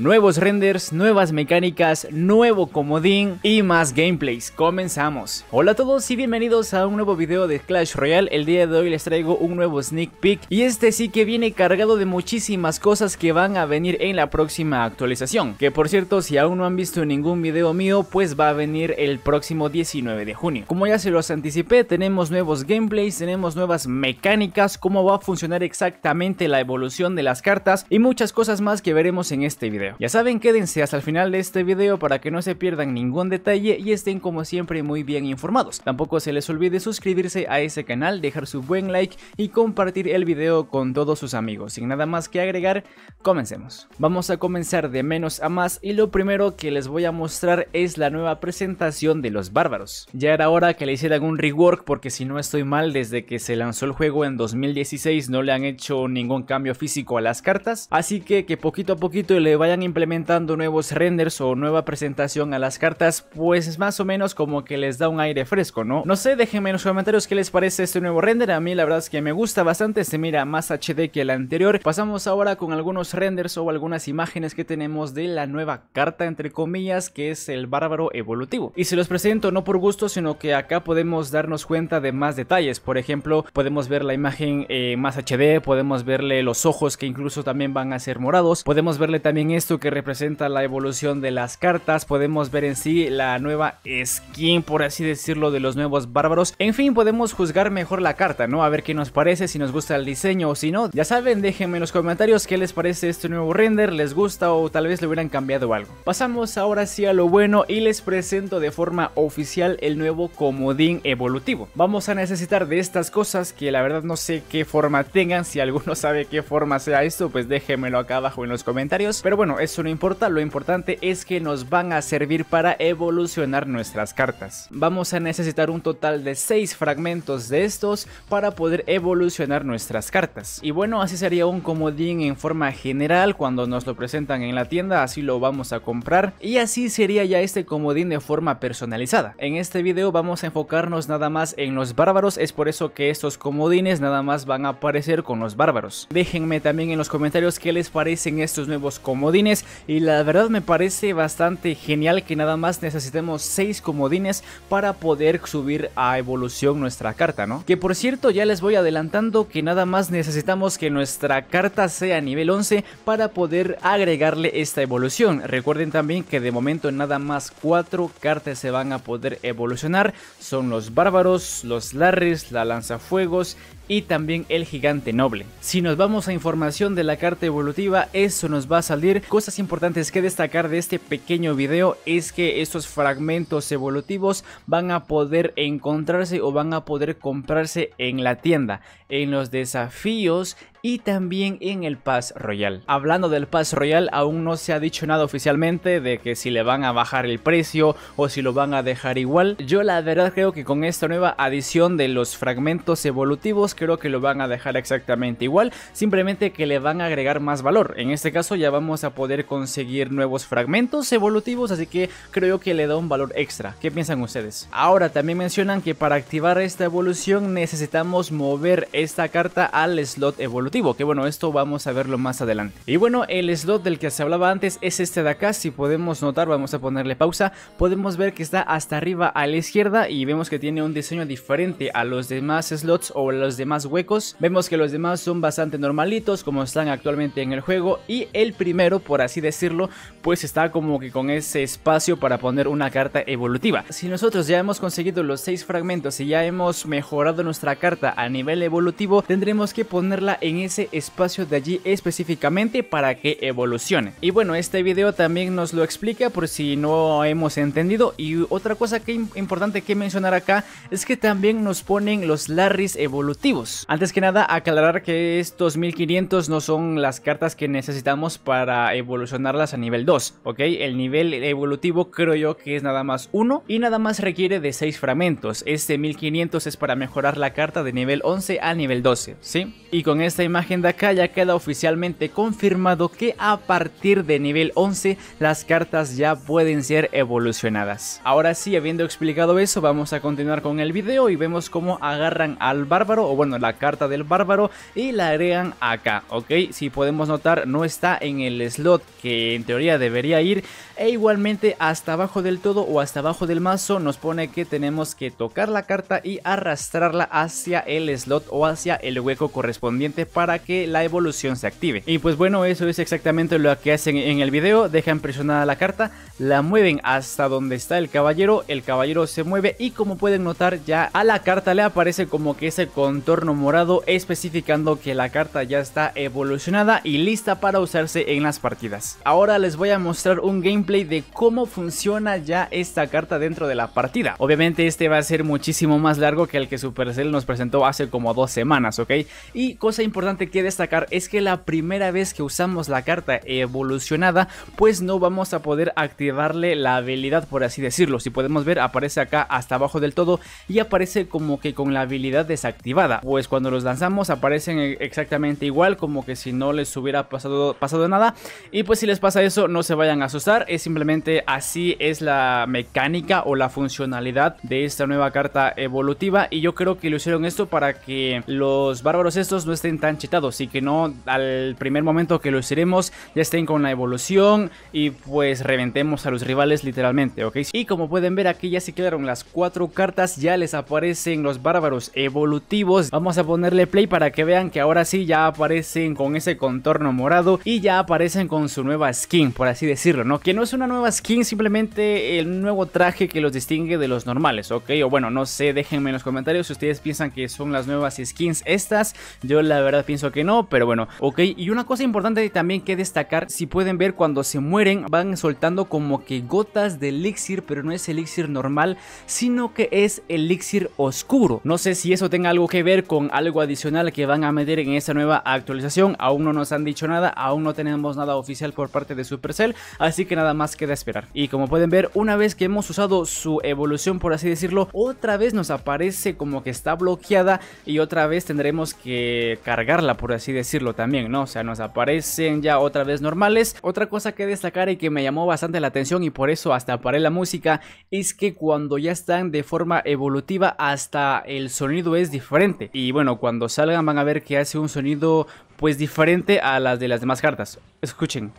Nuevos renders, nuevas mecánicas, nuevo comodín y más gameplays. Comenzamos. Hola a todos y bienvenidos a un nuevo video de Clash Royale. El día de hoy les traigo un nuevo sneak peek y este sí que viene cargado de muchísimas cosas que van a venir en la próxima actualización. Que por cierto, si aún no han visto ningún video mío, pues va a venir el próximo 19 de junio. Como ya se los anticipé, tenemos nuevos gameplays, tenemos nuevas mecánicas, cómo va a funcionar exactamente la evolución de las cartas y muchas cosas más que veremos en este video. Ya saben, quédense hasta el final de este video para que no se pierdan ningún detalle y estén como siempre muy bien informados. Tampoco se les olvide suscribirse a ese canal, dejar su buen like y compartir el video con todos sus amigos. Sin nada más que agregar, comencemos. Vamos a comenzar de menos a más y lo primero que les voy a mostrar es la nueva presentación de los bárbaros. Ya era hora que le hicieran un rework porque si no estoy mal desde que se lanzó el juego en 2016 no le han hecho ningún cambio físico a las cartas, así que que poquito a poquito le vayan implementando nuevos renders o nueva presentación a las cartas, pues más o menos como que les da un aire fresco, ¿no? No sé, déjenme en los comentarios qué les parece este nuevo render, a mí la verdad es que me gusta bastante, se mira más HD que el anterior. Pasamos ahora con algunos renders o algunas imágenes que tenemos de la nueva carta, entre comillas, que es el bárbaro evolutivo. Y se los presento no por gusto, sino que acá podemos darnos cuenta de más detalles, por ejemplo, podemos ver la imagen eh, más HD, podemos verle los ojos que incluso también van a ser morados, podemos verle también esto que representa la evolución de las cartas, podemos ver en sí la nueva skin, por así decirlo, de los nuevos bárbaros. En fin, podemos juzgar mejor la carta, ¿no? A ver qué nos parece, si nos gusta el diseño o si no. Ya saben, déjenme en los comentarios qué les parece este nuevo render, les gusta o tal vez le hubieran cambiado algo. Pasamos ahora sí a lo bueno y les presento de forma oficial el nuevo comodín evolutivo. Vamos a necesitar de estas cosas que la verdad no sé qué forma tengan, si alguno sabe qué forma sea esto, pues déjenmelo acá abajo en los comentarios. Pero bueno, bueno, eso no importa, lo importante es que nos van a servir para evolucionar nuestras cartas. Vamos a necesitar un total de 6 fragmentos de estos para poder evolucionar nuestras cartas. Y bueno, así sería un comodín en forma general cuando nos lo presentan en la tienda, así lo vamos a comprar. Y así sería ya este comodín de forma personalizada. En este video vamos a enfocarnos nada más en los bárbaros, es por eso que estos comodines nada más van a aparecer con los bárbaros. Déjenme también en los comentarios qué les parecen estos nuevos comodines y la verdad me parece bastante genial que nada más necesitemos 6 comodines para poder subir a evolución nuestra carta, ¿no? Que por cierto ya les voy adelantando que nada más necesitamos que nuestra carta sea nivel 11 para poder agregarle esta evolución. Recuerden también que de momento nada más 4 cartas se van a poder evolucionar, son los bárbaros, los larres, la lanzafuegos y también el gigante noble. Si nos vamos a información de la carta evolutiva, eso nos va a salir. Cosas importantes que destacar de este pequeño video es que estos fragmentos evolutivos van a poder encontrarse o van a poder comprarse en la tienda. En los desafíos y también en el Pass Royal. Hablando del Pass Royal, aún no se ha dicho nada oficialmente de que si le van a bajar el precio o si lo van a dejar igual. Yo la verdad creo que con esta nueva adición de los fragmentos evolutivos creo que lo van a dejar exactamente igual, simplemente que le van a agregar más valor. En este caso ya vamos a poder conseguir nuevos fragmentos evolutivos, así que creo que le da un valor extra. ¿Qué piensan ustedes? Ahora también mencionan que para activar esta evolución necesitamos mover esta carta al slot evolutivo que bueno, esto vamos a verlo más adelante. Y bueno, el slot del que se hablaba antes es este de acá, si podemos notar, vamos a ponerle pausa, podemos ver que está hasta arriba a la izquierda y vemos que tiene un diseño diferente a los demás slots o los demás huecos. Vemos que los demás son bastante normalitos como están actualmente en el juego y el primero, por así decirlo, pues está como que con ese espacio para poner una carta evolutiva. Si nosotros ya hemos conseguido los seis fragmentos y ya hemos mejorado nuestra carta a nivel evolutivo, tendremos que ponerla en ese espacio de allí específicamente para que evolucione. Y bueno, este video también nos lo explica por si no hemos entendido. Y otra cosa que importante que mencionar acá es que también nos ponen los Larrys evolutivos. Antes que nada, aclarar que estos 1500 no son las cartas que necesitamos para evolucionarlas a nivel 2, ¿ok? El nivel evolutivo creo yo que es nada más 1 y nada más requiere de 6 fragmentos. Este 1500 es para mejorar la carta de nivel 11 a nivel 12, ¿sí? Y con esta imagen de acá ya queda oficialmente confirmado que a partir de nivel 11 las cartas ya pueden ser evolucionadas. Ahora sí, habiendo explicado eso, vamos a continuar con el video y vemos cómo agarran al bárbaro, o bueno, la carta del bárbaro y la agregan acá, ¿ok? Si podemos notar, no está en el slot que en teoría debería ir e igualmente hasta abajo del todo o hasta abajo del mazo nos pone que tenemos que tocar la carta y arrastrarla hacia el slot o hacia el hueco correspondiente para que la evolución se active. Y pues bueno, eso es exactamente lo que hacen en el video, dejan presionada la carta, la mueven hasta donde está el caballero, el caballero se mueve y como pueden notar ya a la carta le aparece como que ese contorno morado especificando que la carta ya está evolucionada y lista para usarse en las partidas. Ahora les voy a mostrar un gameplay de cómo funciona ya esta carta dentro de la partida. Obviamente este va a ser muchísimo más largo que el que Supercell nos presentó hace como dos semanas, ¿ok? Y cosa importante que destacar es que la primera vez que usamos la carta evolucionada, pues no vamos a poder activarle la habilidad, por así decirlo. Si podemos ver, aparece acá hasta abajo del todo y aparece como que con la habilidad desactivada. Pues cuando los lanzamos aparecen e-, exactamente igual, como que si no les hubiera pasado, pasado nada. Y pues si les pasa eso, no se vayan a asustar, es simplemente así es la mecánica o la funcionalidad de esta nueva carta evolutiva. Y yo creo que lo hicieron esto para que los bárbaros estos no estén tan chetados y que no al primer momento que los iremos ya estén con la evolución y pues reventemos a los rivales literalmente, ¿ok? Y como pueden ver aquí ya se quedaron las cuatro cartas, ya les aparecen los bárbaros evolutivos. Vamos a ponerle play para que vean que ahora sí ya aparecen con ese contorno morado y ya aparecen con su nueva skin, por así decirlo, ¿no? Que no es una nueva skin, simplemente el nuevo traje que los distingue de los normales, ¿ok? O bueno, no sé, déjenme en los comentarios si ustedes piensan que son las nuevas skins estas. Yo la verdad pienso que no, pero bueno, ok. Y una cosa importante también que destacar, si pueden ver cuando se mueren van soltando como que gotas de elixir, pero no es elixir normal, sino que es elixir oscuro. No sé si eso tenga algo que ver con algo adicional que van a meter en esta nueva actualización, aún no nos han dicho nada, aún no tenemos nada oficial por parte de Supercell, así que nada más queda esperar. Y como pueden ver, una vez que hemos usado su evolución, por así decirlo, otra vez nos aparece como que está bloqueada y otra vez tendremos que cargar por así decirlo también, ¿no? O sea, nos aparecen ya otra vez normales. Otra cosa que destacar y que me llamó bastante la atención y por eso hasta paré la música es que cuando ya están de forma evolutiva hasta el sonido es diferente. Y bueno, cuando salgan van a ver que hace un sonido pues diferente a las de las demás cartas. Escuchen.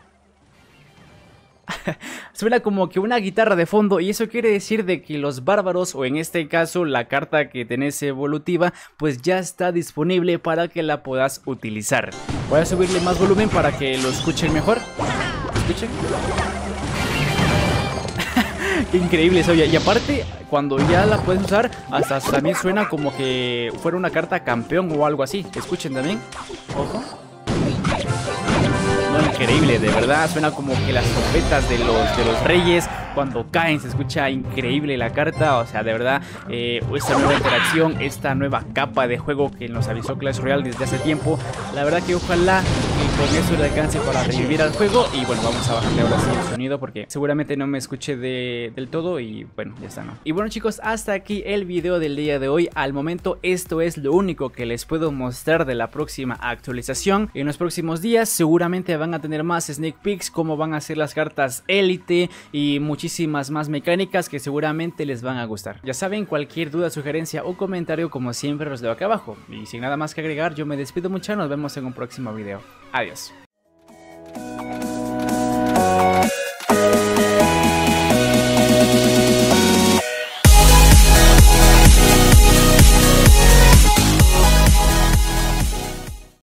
suena como que una guitarra de fondo y eso quiere decir de que los bárbaros o en este caso la carta que tenés evolutiva pues ya está disponible para que la puedas utilizar. Voy a subirle más volumen para que lo escuchen mejor. ¿Escuchen? Qué increíble eso. Y aparte, cuando ya la puedes usar, hasta también suena como que fuera una carta campeón o algo así. Escuchen también increíble, de verdad. Suena como que las trompetas de los, de los reyes cuando caen se escucha increíble la carta, o sea, de verdad, eh, esta nueva interacción, esta nueva capa de juego que nos avisó Clash Royale desde hace tiempo, la verdad que ojalá eso su alcance para revivir al juego y bueno, vamos a bajarle ahora sí el sonido porque seguramente no me escuché del todo y bueno, ya está, ¿no? Y bueno chicos, hasta aquí el video del día de hoy, al momento esto es lo único que les puedo mostrar de la próxima actualización, en los próximos días seguramente van a tener más sneak peeks, cómo van a ser las cartas élite y muchísimas más mecánicas que seguramente les van a gustar. Ya saben, cualquier duda, sugerencia o comentario como siempre los dejo acá abajo. Y sin nada más que agregar, yo me despido mucho, nos vemos en un próximo video. Adiós.